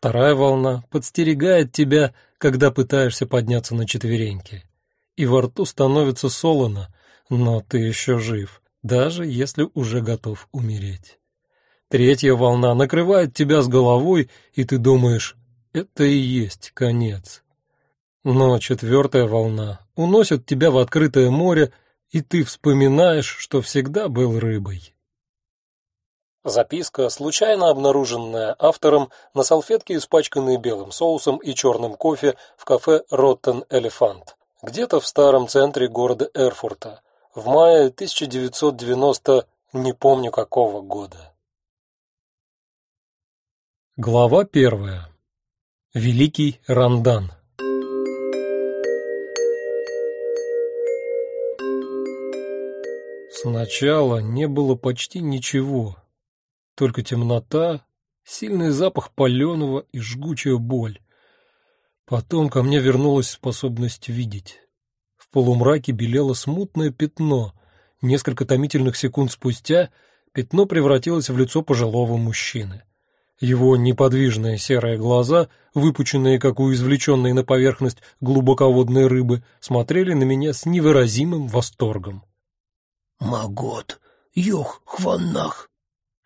Вторая волна подстерегает тебя, когда пытаешься подняться на четвереньки. И во рту становится солоно, но ты еще жив, даже если уже готов умереть. Третья волна накрывает тебя с головой, и ты думаешь, это и есть конец. Но четвертая волна уносит тебя в открытое море, и ты вспоминаешь, что всегда был рыбой. Записка, случайно обнаруженная автором на салфетке, испачканной белым соусом и черным кофе в кафе Rotten Elephant, где-то в старом центре города Эрфурта, в мае 1990 не помню какого года. Глава первая. Великий Рандан. Сначала не было почти ничего, только темнота, сильный запах паленого и жгучая боль. Потом ко мне вернулась способность видеть. В полумраке белело смутное пятно. Несколько томительных секунд спустя пятно превратилось в лицо пожилого мужчины. Его неподвижные серые глаза, выпученные, как у извлеченной на поверхность глубоководной рыбы, смотрели на меня с невыразимым восторгом. «Магот! Йох! Хваннах!»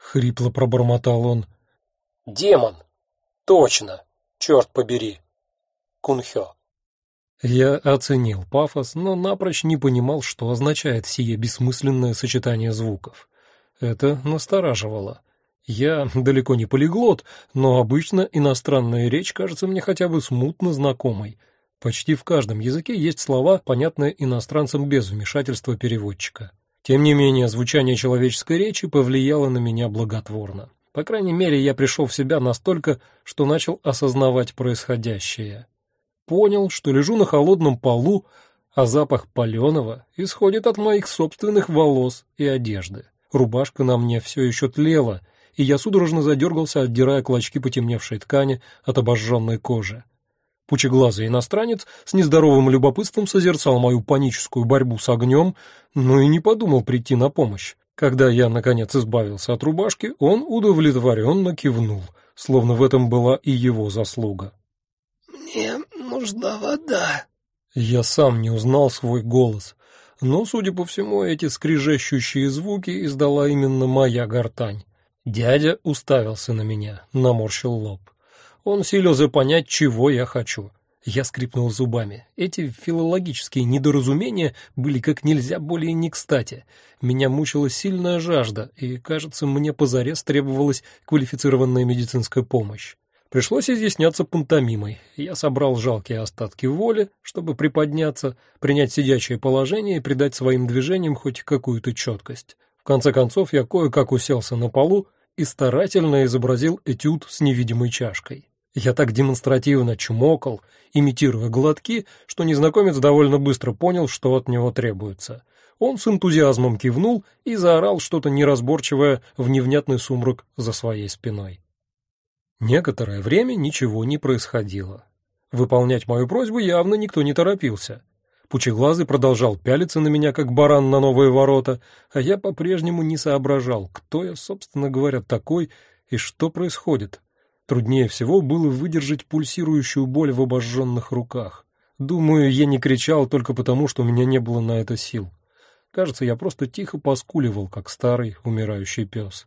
хрипло пробормотал он. Демон. Точно. Черт побери. Кунхё. Я оценил пафос, но напрочь не понимал, что означает сие бессмысленное сочетание звуков. Это настораживало. Я далеко не полиглот, но обычно иностранная речь кажется мне хотя бы смутно знакомой. Почти в каждом языке есть слова, понятные иностранцам без вмешательства переводчика. Тем не менее, звучание человеческой речи повлияло на меня благотворно. По крайней мере, я пришел в себя настолько, что начал осознавать происходящее. Понял, что лежу на холодном полу, а запах паленого исходит от моих собственных волос и одежды. Рубашка на мне все еще тлела, и я судорожно задергался, отдирая клочки потемневшей ткани от обожженной кожи. Пучеглазый иностранец с нездоровым любопытством созерцал мою паническую борьбу с огнем, но и не подумал прийти на помощь. Когда я, наконец, избавился от рубашки, он удовлетворенно кивнул, словно в этом была и его заслуга. «Мне нужна вода». Я сам не узнал свой голос, но, судя по всему, эти скрижащущие звуки издала именно моя гортань. Дядя уставился на меня, наморщил лоб. Он силился понять, чего я хочу. Я скрипнул зубами. Эти филологические недоразумения были как нельзя более не кстати. Меня мучила сильная жажда, и, кажется, мне позарез требовалась квалифицированная медицинская помощь. Пришлось изъясняться пантомимой. Я собрал жалкие остатки воли, чтобы приподняться, принять сидячее положение и придать своим движениям хоть какую-то четкость. В конце концов, я кое-как уселся на полу и старательно изобразил этюд с невидимой чашкой. Я так демонстративно чмокал, имитируя глотки, что незнакомец довольно быстро понял, что от него требуется. Он с энтузиазмом кивнул и заорал что-то неразборчивое в невнятный сумрак за своей спиной. Некоторое время ничего не происходило. Выполнять мою просьбу явно никто не торопился. Пучеглазый продолжал пялиться на меня, как баран на новые ворота, а я по-прежнему не соображал, кто я, собственно говоря, такой и что происходит Труднее всего было выдержать пульсирующую боль в обожженных руках. Думаю, я не кричал только потому, что у меня не было на это сил. Кажется, я просто тихо поскуливал, как старый умирающий пес.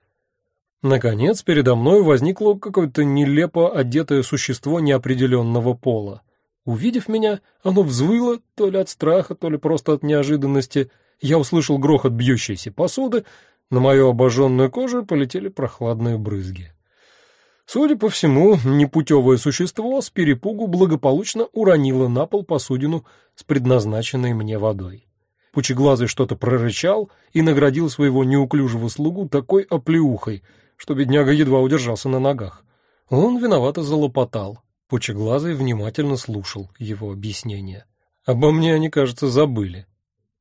Наконец, передо мной возникло какое-то нелепо одетое существо неопределенного пола. Увидев меня, оно взвыло, то ли от страха, то ли просто от неожиданности. Я услышал грохот бьющейся посуды, на мою обожженную кожу полетели прохладные брызги. Судя по всему, непутевое существо с перепугу благополучно уронило на пол посудину с предназначенной мне водой. Пучеглазый что-то прорычал и наградил своего неуклюжего слугу такой оплеухой, что бедняга едва удержался на ногах. Он виновато залопотал. Пучеглазый внимательно слушал его объяснение. Обо мне они, кажется, забыли.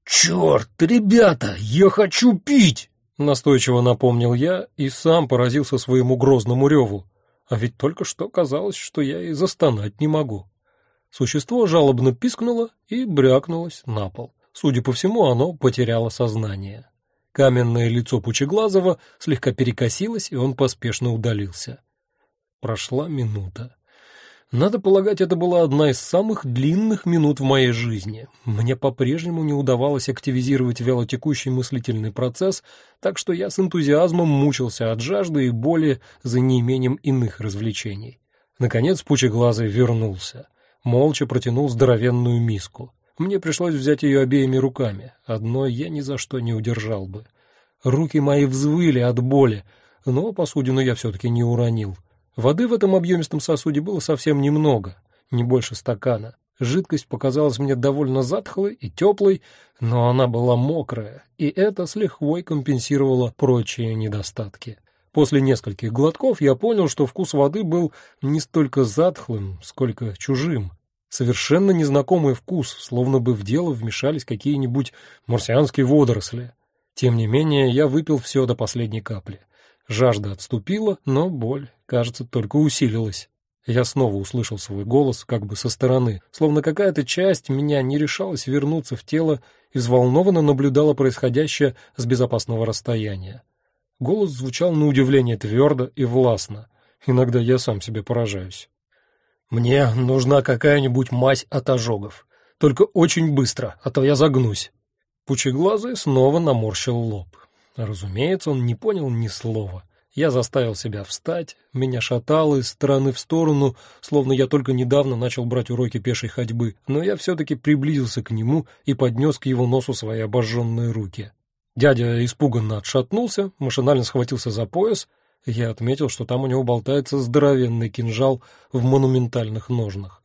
«Черт, ребята, я хочу пить!» Настойчиво напомнил я и сам поразился своему грозному реву. А ведь только что казалось, что я и застонать не могу. Существо жалобно пискнуло и брякнулось на пол. Судя по всему, оно потеряло сознание. Каменное лицо Пучеглазова слегка перекосилось, и он поспешно удалился. Прошла минута. Надо полагать, это была одна из самых длинных минут в моей жизни. Мне по-прежнему не удавалось активизировать вялотекущий мыслительный процесс, так что я с энтузиазмом мучился от жажды и боли за неимением иных развлечений. Наконец пучеглазый вернулся. Молча протянул здоровенную миску. Мне пришлось взять ее обеими руками. Одной я ни за что не удержал бы. Руки мои взвыли от боли, но посудину я все-таки не уронил. Воды в этом объемистом сосуде было совсем немного, не больше стакана. Жидкость показалась мне довольно затхлой и теплой, но она была мокрая, и это с лихвой компенсировало прочие недостатки. После нескольких глотков я понял, что вкус воды был не столько затхлым, сколько чужим. Совершенно незнакомый вкус, словно бы в дело вмешались какие-нибудь марсианские водоросли. Тем не менее, я выпил все до последней капли. Жажда отступила, но боль, кажется, только усилилась. Я снова услышал свой голос как бы со стороны, словно какая-то часть меня не решалась вернуться в тело и взволнованно наблюдала происходящее с безопасного расстояния. Голос звучал на удивление твердо и властно. Иногда я сам себе поражаюсь. «Мне нужна какая-нибудь мазь от ожогов. Только очень быстро, а то я загнусь». Пучеглазый снова наморщил лоб. Разумеется, он не понял ни слова. Я заставил себя встать, меня шатало из стороны в сторону, словно я только недавно начал брать уроки пешей ходьбы, но я все таки приблизился к нему и поднес к его носу свои обожженные руки. Дядя испуганно отшатнулся, машинально схватился за пояс, я отметил, что там у него болтается здоровенный кинжал в монументальных ножнах.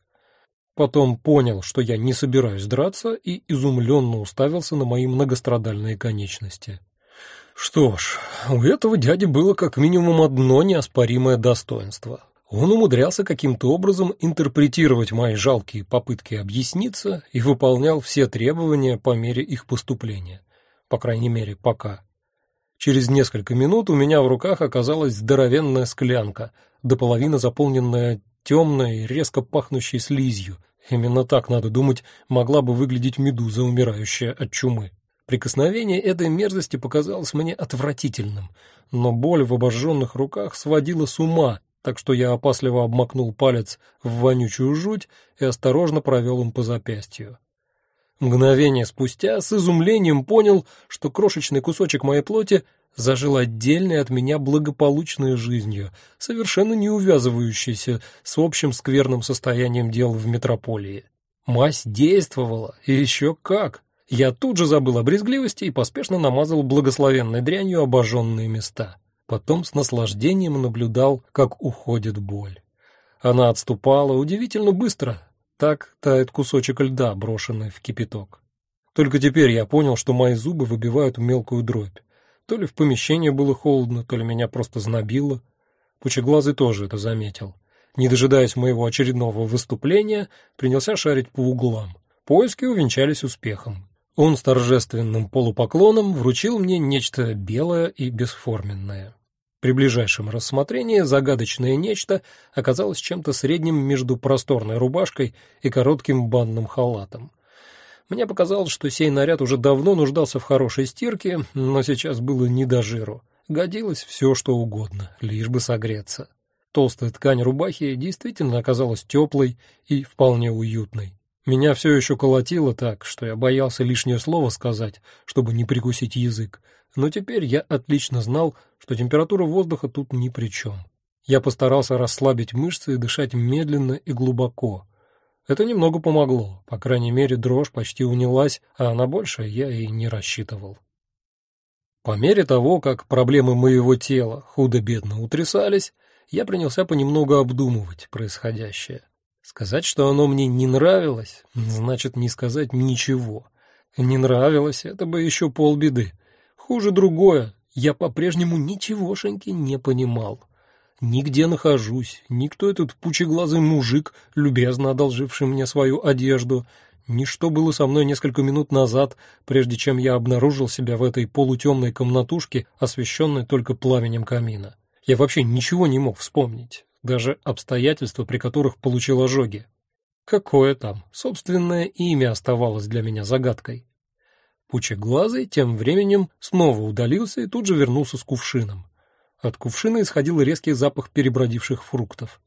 Потом понял, что я не собираюсь драться, и изумленно уставился на мои многострадальные конечности. Что ж, у этого дяди было как минимум одно неоспоримое достоинство. Он умудрялся каким-то образом интерпретировать мои жалкие попытки объясниться и выполнял все требования по мере их поступления. По крайней мере, пока. Через несколько минут у меня в руках оказалась здоровенная склянка, до половины заполненная темной резко пахнущей слизью. Именно так, надо думать, могла бы выглядеть медуза, умирающая от чумы. Прикосновение этой мерзости показалось мне отвратительным, но боль в обожженных руках сводила с ума, так что я опасливо обмакнул палец в вонючую жуть и осторожно провел им по запястью. Мгновение спустя с изумлением понял, что крошечный кусочек моей плоти зажил отдельной от меня благополучной жизнью, совершенно не увязывающейся с общим скверным состоянием дел в метрополии. Мазь действовала, и еще как! Я тут же забыл о брезгливости и поспешно намазал благословенной дрянью обожженные места. Потом с наслаждением наблюдал, как уходит боль. Она отступала удивительно быстро. Так тает кусочек льда, брошенный в кипяток. Только теперь я понял, что мои зубы выбивают мелкую дробь. То ли в помещении было холодно, то ли меня просто знобило. Пучеглазый тоже это заметил. Не дожидаясь моего очередного выступления, принялся шарить по углам. Поиски увенчались успехом. Он с торжественным полупоклоном вручил мне нечто белое и бесформенное. При ближайшем рассмотрении загадочное нечто оказалось чем-то средним между просторной рубашкой и коротким банным халатом. Мне показалось, что сей наряд уже давно нуждался в хорошей стирке, но сейчас было не до жиру. Годилось все, что угодно, лишь бы согреться. Толстая ткань рубахи действительно оказалась теплой и вполне уютной. Меня все еще колотило так, что я боялся лишнее слово сказать, чтобы не прикусить язык. Но теперь я отлично знал, что температура воздуха тут ни при чем. Я постарался расслабить мышцы и дышать медленно и глубоко. Это немного помогло. По крайней мере, дрожь почти унялась, а на большее я и не рассчитывал. По мере того, как проблемы моего тела худо-бедно утрясались, я принялся понемногу обдумывать происходящее. Сказать, что оно мне не нравилось, значит не сказать ничего. Не нравилось это бы еще полбеды. Хуже другое, я по-прежнему ничегошеньки не понимал. Нигде нахожусь, никто этот пучеглазый мужик, любезно одолживший мне свою одежду, ничто было со мной несколько минут назад, прежде чем я обнаружил себя в этой полутемной комнатушке, освещенной только пламенем камина. Я вообще ничего не мог вспомнить даже обстоятельства, при которых получил ожоги. Какое там, собственное имя оставалось для меня загадкой. Пучеглазый тем временем снова удалился и тут же вернулся с кувшином. От кувшина исходил резкий запах перебродивших фруктов.